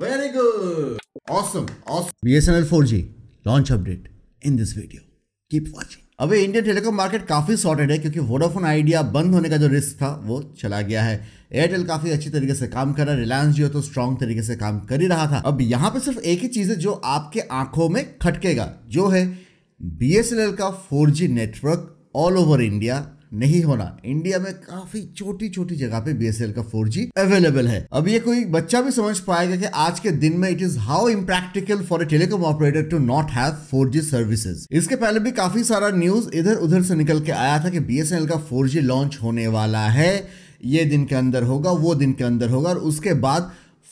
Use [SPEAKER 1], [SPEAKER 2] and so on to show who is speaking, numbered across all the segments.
[SPEAKER 1] very good awesome awesome B S N L four G launch update in this video keep watching अब Indian telecom market काफ़ी sorted है क्योंकि Vodafone idea बंद होने का जो रिस्क था वो चला गया है एयरटेल काफ़ी अच्छी तरीके से काम कर रहा है रिलायंस जियो तो स्ट्रॉन्ग तरीके से काम कर ही रहा था अब यहाँ पे सिर्फ एक ही चीज़ है जो आपके आंखों में खटकेगा जो है बी का four network all over India नहीं होना इंडिया में काफी छोटी छोटी जगह पे बी का 4G अवेलेबल है अब ये कोई बच्चा भी समझ पाएगा कि आज के दिन में it is how impractical for a telecom operator to not have 4G services इसके पहले भी काफी सारा न्यूज इधर उधर से निकल के आया था कि बी का 4G लॉन्च होने वाला है ये दिन के अंदर होगा वो दिन के अंदर होगा और उसके बाद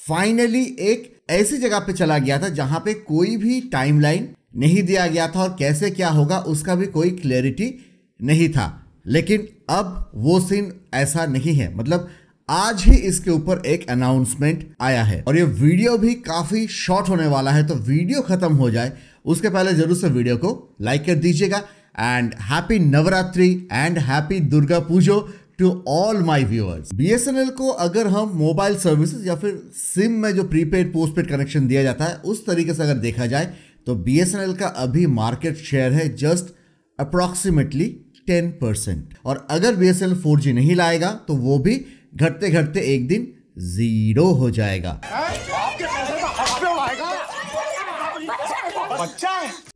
[SPEAKER 1] फाइनली एक ऐसी जगह पे चला गया था जहां पे कोई भी टाइमलाइन नहीं दिया गया था और कैसे क्या होगा उसका भी कोई क्लैरिटी नहीं था लेकिन अब वो सीन ऐसा नहीं है मतलब आज ही इसके ऊपर एक अनाउंसमेंट आया है और ये वीडियो भी काफी शॉर्ट होने वाला है तो वीडियो खत्म हो जाए उसके पहले जरूर से वीडियो को लाइक कर दीजिएगा and happy Navratri and happy Durga Pujo to all my viewers B S N L को अगर हम मोबाइल सर्विसेज या फिर सिम में जो प्रीपेड पोस्टपेड कनेक्शन दिया जाता है उस तरीके से अगर देखा जाए तो बी एस एन एल का अभी मार्केट शेयर है जस्ट अप्रॉक्सीमेटली टेन परसेंट और अगर B S L four G नहीं लाएगा तो वो भी घटते घटते एक दिन जीरो हो जाएगा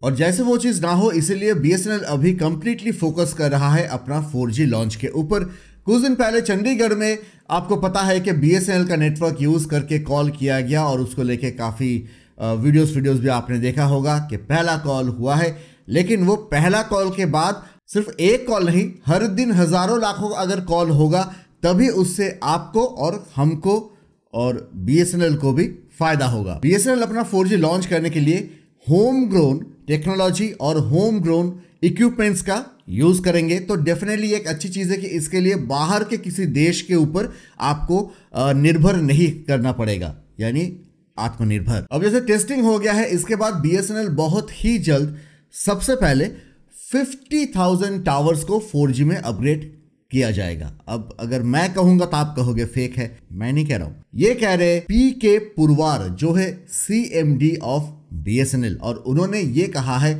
[SPEAKER 1] और जैसे वो चीज ना हो इसीलिए बीएसएनएल अभी कंप्लीटली फोकस कर रहा है अपना फोर जी लॉन्च के ऊपर कुछ दिन पहले चंडीगढ़ में आपको पता है कि बीएसएनएल का नेटवर्क यूज करके कॉल किया गया और उसको लेके काफी वीडियोस वीडियोस भी आपने देखा होगा कि पहला कॉल हुआ है लेकिन वो पहला कॉल के बाद सिर्फ एक कॉल नहीं हर दिन हज़ारों लाखों अगर कॉल होगा तभी उससे आपको और हमको और बी को भी फ़ायदा होगा बी अपना फोर लॉन्च करने के लिए होम ग्रोन टेक्नोलॉजी और होम ग्रोन इक्विपमेंट्स का यूज़ करेंगे तो डेफिनेटली एक अच्छी चीज़ है कि इसके लिए बाहर के किसी देश के ऊपर आपको निर्भर नहीं करना पड़ेगा यानी आत्मनिर्भर अब जैसे टेस्टिंग हो गया है इसके बाद बी बहुत ही जल्द सबसे पहले 50,000 टावर्स को 4G में अपग्रेड किया जाएगा अब अगर मैं कहूंगा तो आप कहोगे फेक है मैं नहीं कह रहा हूं ये कह रहे पी के पुरवार जो है C M D of B S N L और उन्होंने ये कहा है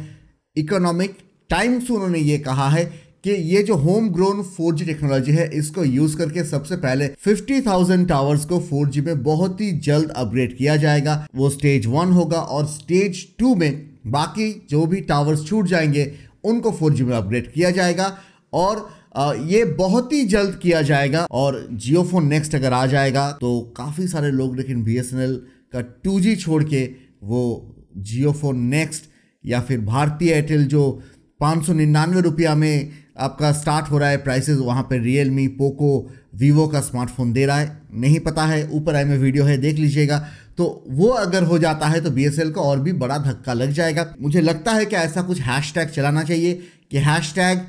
[SPEAKER 1] इकोनॉमिक टाइम्स उन्होंने ये कहा है कि ये जो होम ग्रोन 4G टेक्नोलॉजी है इसको यूज करके सबसे पहले 50,000 टावर्स को फोर जी में बहुत ही जल्द अपग्रेड किया जाएगा वो स्टेज वन होगा और स्टेज टू में बाकी जो भी टावर्स छूट जाएंगे उनको फोर जी में अपग्रेड किया जाएगा और ये बहुत ही जल्द किया जाएगा और जियो फोन नेक्स्ट अगर आ जाएगा तो काफ़ी सारे लोग लेकिन बी का टू छोड़ के वो जियो फोन नेक्स्ट या फिर भारतीय एयरटेल जो पाँच सौ निन्यानवे रुपया में आपका स्टार्ट हो रहा है प्राइसेस वहाँ पे रियल मी पोको वीवो का स्मार्टफोन दे रहा है नहीं पता है ऊपर आए में वीडियो है देख लीजिएगा तो वो अगर हो जाता है तो बी को और भी बड़ा धक्का लग जाएगा मुझे लगता है कि ऐसा कुछ हैश चलाना चाहिए कि hashtag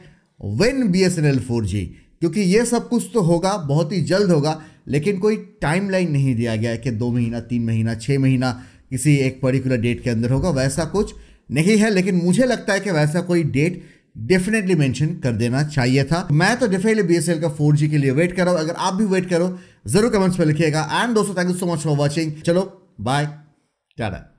[SPEAKER 1] when B S N L four G क्योंकि ये सब कुछ तो होगा बहुत ही जल्द होगा लेकिन कोई टाइम लाइन नहीं दिया गया है कि दो महीना तीन महीना छः महीना किसी एक पर्टिकुलर डेट के अंदर होगा वैसा कुछ नहीं है लेकिन मुझे लगता है कि वैसा कोई डेट डेफिनेटली मेंशन कर देना चाहिए था मैं तो डेफिनेटली एल का 4G के लिए वेट कर रहा हूं अगर आप भी वेट करो जरूर कमेंट्स में लिखिएगा एंड दोस्तों thank you so much for watching चलो बाय टाटा